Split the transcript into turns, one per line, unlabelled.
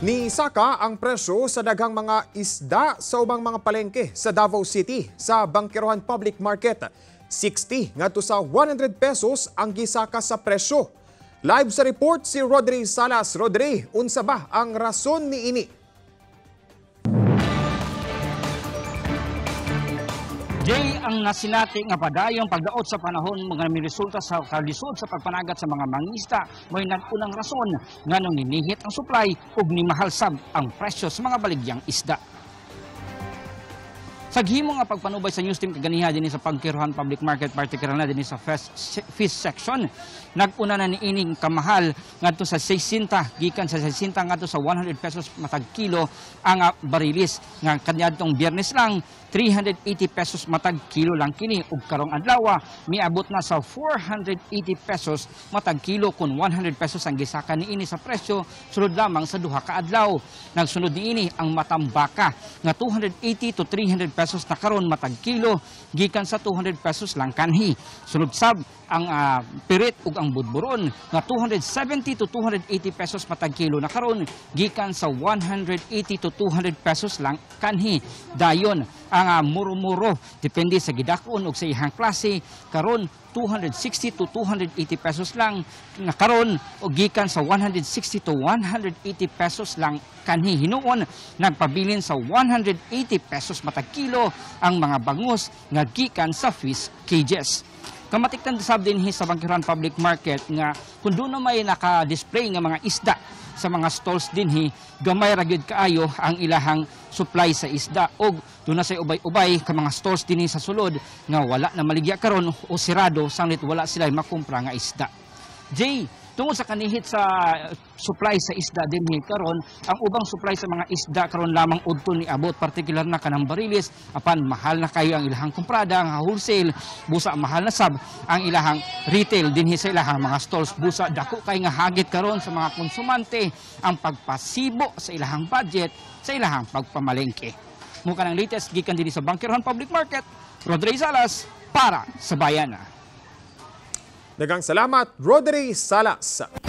Ni Saka ang presyo sa daghang mga isda sa ubang mga palengke sa Davao City sa Bangkirohan Public Market. 60 ngadto sa 100 pesos ang gisaka sa presyo. Live sa report si Rodri Salas. Rodri, unsa ba ang rason ni ini
Day ang nasinati nga padayong pagdaot sa panahon mga resulta sa kalisod sa pagpanagat sa mga mangista may nagunang rason nga nang ninihit ang supply ug nimahal sab ang presyo sa mga baligyang isda. Sa gihimo nga pagpanubay sa news team kaganiha dinhi sa pagkiruhan public market particular na dinhi sa fish section naguna na ni ining kamahal ngadto sa 60 gikan sa 60 ngadto sa 100 pesos matag kilo ang ah, barilis nga kaniadtong biyernes lang 380 pesos matag kilo lang kini ug karong adlaw ah, miabot na sa 480 pesos matag kilo kun 100 pesos ang gisaka niini sa presyo sulod lamang sa duha ka adlaw nagsunod niini ang matambaka nga 280 to 300 pesos na karon matag kilo gikan sa 200 pesos lang kanhi. Sunod sab ang uh, pirit ug ang budburon nga 270 to 280 pesos matag kilo na karon gikan sa 180 to 200 pesos lang kanhi. Dayon ang uh, ah, murumuro depende sa gidakon ug sa ihang klase karon 260 to 280 pesos lang nga karon o gikan sa 160 to 180 pesos lang kanhi hinuon nagpabilin sa 180 pesos matag kilo kilo ang mga bangus nga gikan sa fish cages. Kamatiktan sab din sa Bangkiran Public Market nga kun duno may naka-display nga mga isda sa mga stalls dinhi gamay ra gyud kaayo ang ilahang supply sa isda og duna say ubay-ubay ka mga stalls dinhi sa sulod nga wala na maligya karon o sirado sanglit wala sila makumpra nga isda. Jay, Tungod sa kanihit sa uh, supply sa isda dinhi karon, ang ubang supply sa mga isda karon lamang udto ni abot partikular na kanang barilis apan mahal na kayo ang ilahang komprada ang wholesale busa mahal na sab ang ilahang retail dinhi sa ilahang mga stalls busa dako kay nga hagit karon sa mga konsumante ang pagpasibo sa ilahang budget sa ilahang pagpamalengke. mo kanang latest gikan din sa Bankirohan Public Market, Rodriguez Salas para sa Bayana.
Dagang salamat, Rodri Salas.